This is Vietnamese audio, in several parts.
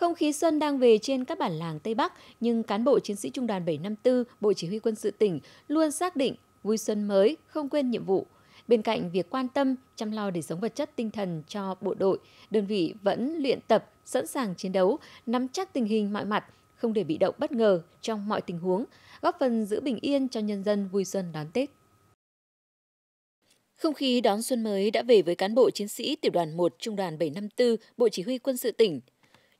Không khí xuân đang về trên các bản làng Tây Bắc, nhưng cán bộ chiến sĩ Trung đoàn 754, Bộ Chỉ huy quân sự tỉnh luôn xác định vui xuân mới, không quên nhiệm vụ. Bên cạnh việc quan tâm, chăm lo để sống vật chất tinh thần cho bộ đội, đơn vị vẫn luyện tập, sẵn sàng chiến đấu, nắm chắc tình hình mọi mặt, không để bị động bất ngờ trong mọi tình huống, góp phần giữ bình yên cho nhân dân vui xuân đón Tết. Không khí đón xuân mới đã về với cán bộ chiến sĩ tiểu đoàn 1 trung đoàn 754 Bộ Chỉ huy quân sự tỉnh.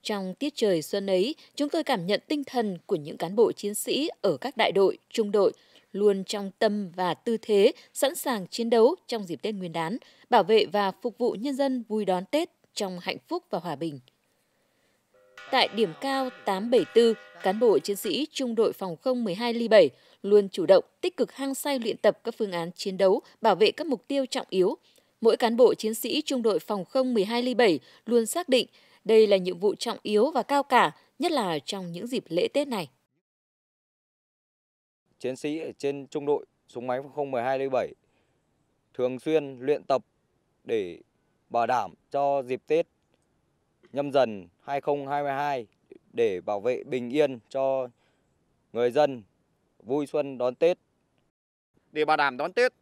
Trong tiết trời xuân ấy, chúng tôi cảm nhận tinh thần của những cán bộ chiến sĩ ở các đại đội, trung đội luôn trong tâm và tư thế sẵn sàng chiến đấu trong dịp Tết Nguyên đán, bảo vệ và phục vụ nhân dân vui đón Tết trong hạnh phúc và hòa bình. Tại điểm cao 874, cán bộ chiến sĩ trung đội phòng không 12 ly 7 luôn chủ động, tích cực hăng say luyện tập các phương án chiến đấu, bảo vệ các mục tiêu trọng yếu. Mỗi cán bộ chiến sĩ trung đội phòng không 12 ly 7 luôn xác định đây là nhiệm vụ trọng yếu và cao cả, nhất là trong những dịp lễ Tết này. Chiến sĩ ở trên trung đội súng máy 01207 thường xuyên luyện tập để bảo đảm cho dịp Tết nhâm dần 2022 để bảo vệ bình yên cho người dân vui xuân đón Tết. Để bảo đảm đón Tết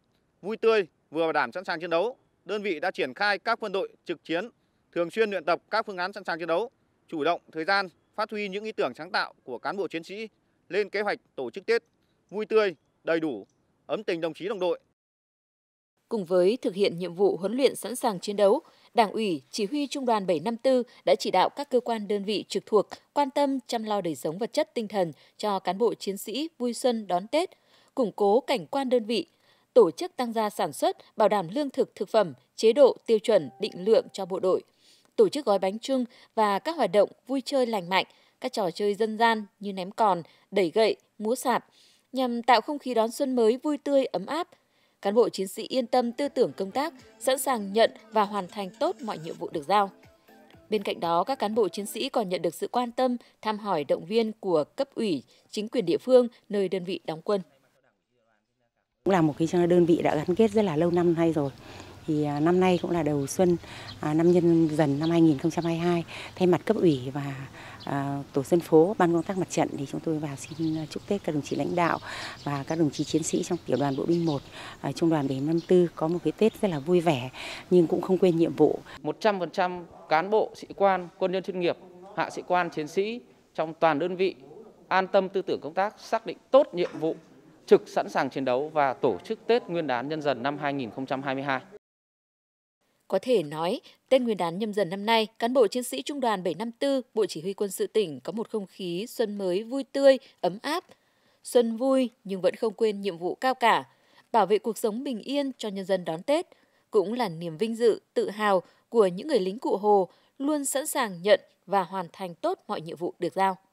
vui tươi, vừa bảo đảm sẵn sàng chiến đấu, đơn vị đã triển khai các quân đội trực chiến thường xuyên luyện tập các phương án sẵn sàng chiến đấu, chủ động thời gian, phát huy những ý tưởng sáng tạo của cán bộ chiến sĩ, lên kế hoạch tổ chức Tết vui tươi, đầy đủ, ấm tình đồng chí đồng đội. Cùng với thực hiện nhiệm vụ huấn luyện sẵn sàng chiến đấu, Đảng ủy, Chỉ huy Trung đoàn 754 đã chỉ đạo các cơ quan đơn vị trực thuộc quan tâm chăm lo đời sống vật chất tinh thần cho cán bộ chiến sĩ vui xuân đón Tết, củng cố cảnh quan đơn vị, tổ chức tăng gia sản xuất, bảo đảm lương thực thực phẩm, chế độ tiêu chuẩn định lượng cho bộ đội tổ chức gói bánh trưng và các hoạt động vui chơi lành mạnh, các trò chơi dân gian như ném còn, đẩy gậy, múa sạp, nhằm tạo không khí đón xuân mới vui tươi, ấm áp. Cán bộ chiến sĩ yên tâm tư tưởng công tác, sẵn sàng nhận và hoàn thành tốt mọi nhiệm vụ được giao. Bên cạnh đó, các cán bộ chiến sĩ còn nhận được sự quan tâm, thăm hỏi động viên của cấp ủy, chính quyền địa phương nơi đơn vị đóng quân. Cũng là một cái đơn vị đã gắn kết rất là lâu năm nay rồi thì à, năm nay cũng là đầu xuân à, năm nhân dần năm 2022 thay mặt cấp ủy và à, tổ dân phố ban công tác mặt trận thì chúng tôi vào xin chúc Tết các đồng chí lãnh đạo và các đồng chí chiến sĩ trong tiểu đoàn bộ binh 1 trung đoàn 754 có một cái Tết rất là vui vẻ nhưng cũng không quên nhiệm vụ. 100% cán bộ sĩ quan quân nhân chuyên nghiệp hạ sĩ quan chiến sĩ trong toàn đơn vị an tâm tư tưởng công tác xác định tốt nhiệm vụ trực sẵn sàng chiến đấu và tổ chức Tết Nguyên đán Nhân dân năm 2022. Có thể nói, Tết Nguyên đán nhâm dần năm nay, cán bộ chiến sĩ Trung đoàn 754, Bộ Chỉ huy quân sự tỉnh có một không khí xuân mới vui tươi, ấm áp. Xuân vui nhưng vẫn không quên nhiệm vụ cao cả, bảo vệ cuộc sống bình yên cho nhân dân đón Tết, cũng là niềm vinh dự, tự hào của những người lính cụ Hồ luôn sẵn sàng nhận và hoàn thành tốt mọi nhiệm vụ được giao.